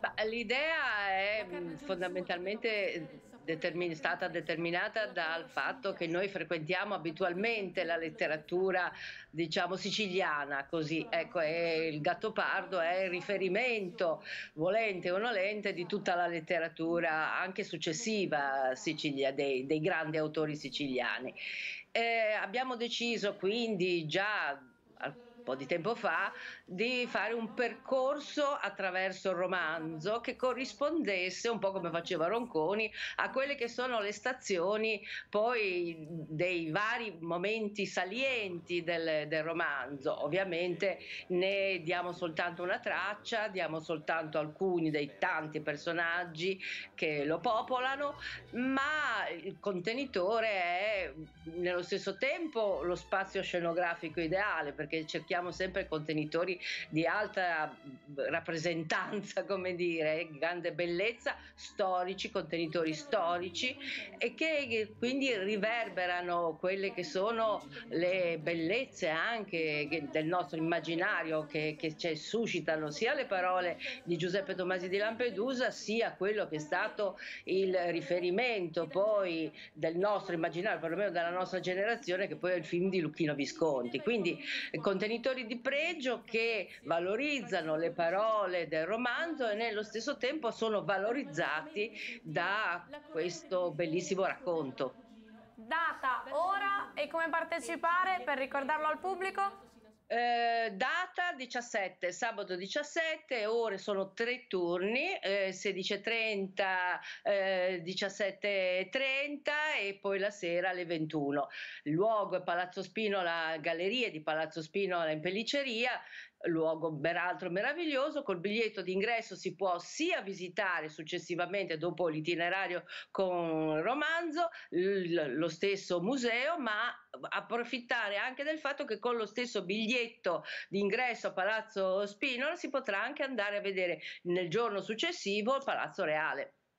fatta? L'idea è mm, fondamentalmente determin- stata determinata dal fatto che noi frequentiamo abitualmente la letteratura, diciamo, siciliana, così esatto. ecco, e il Gattopardo è il esatto, riferimento, volente o nolente, di tutta la letteratura anche successiva esatto. Sicilia, dei, dei grandi autori siciliani. Eh, abbiamo deciso quindi già po' di tempo fa, di fare un percorso attraverso il romanzo che corrispondesse, un po' come faceva Ronconi, a quelle che sono le stazioni poi dei vari momenti salienti del, del romanzo. Ovviamente ne diamo soltanto una traccia, diamo soltanto alcuni dei tanti personaggi che lo popolano, ma il contenitore è nello stesso tempo lo spazio scenografico ideale perché cerchiamo cerchiamo sempre contenitori di alta rappresentanza, come dire, eh, grande bellezza, storici, contenitori storici e che quindi riverberano quelle che sono le bellezze anche del nostro immaginario che, che cioè, suscitano sia le parole di Giuseppe Tomasi di Lampedusa sia quello che è stato il riferimento poi del nostro immaginario, perlomeno della nostra generazione, che poi è il film di Lucchino Visconti. Quindi contenitori editori di pregio che valorizzano le parole del romanzo e nello stesso tempo sono valorizzati da questo bellissimo racconto. Data, ora e come partecipare per ricordarlo al pubblico? Eh, data 17, sabato 17, ore sono tre turni, eh, 16.30, eh, 17.30 e poi la sera alle 21. Il luogo è Palazzo Spinola, galleria di Palazzo Spinola in Pelliceria, luogo peraltro meraviglioso, col biglietto d'ingresso si può sia visitare successivamente dopo l'itinerario con romanzo lo stesso museo, ma approfittare anche del fatto che con lo stesso biglietto biglietto d'ingresso a Palazzo Spinola si potrà anche andare a vedere nel giorno successivo il Palazzo Reale.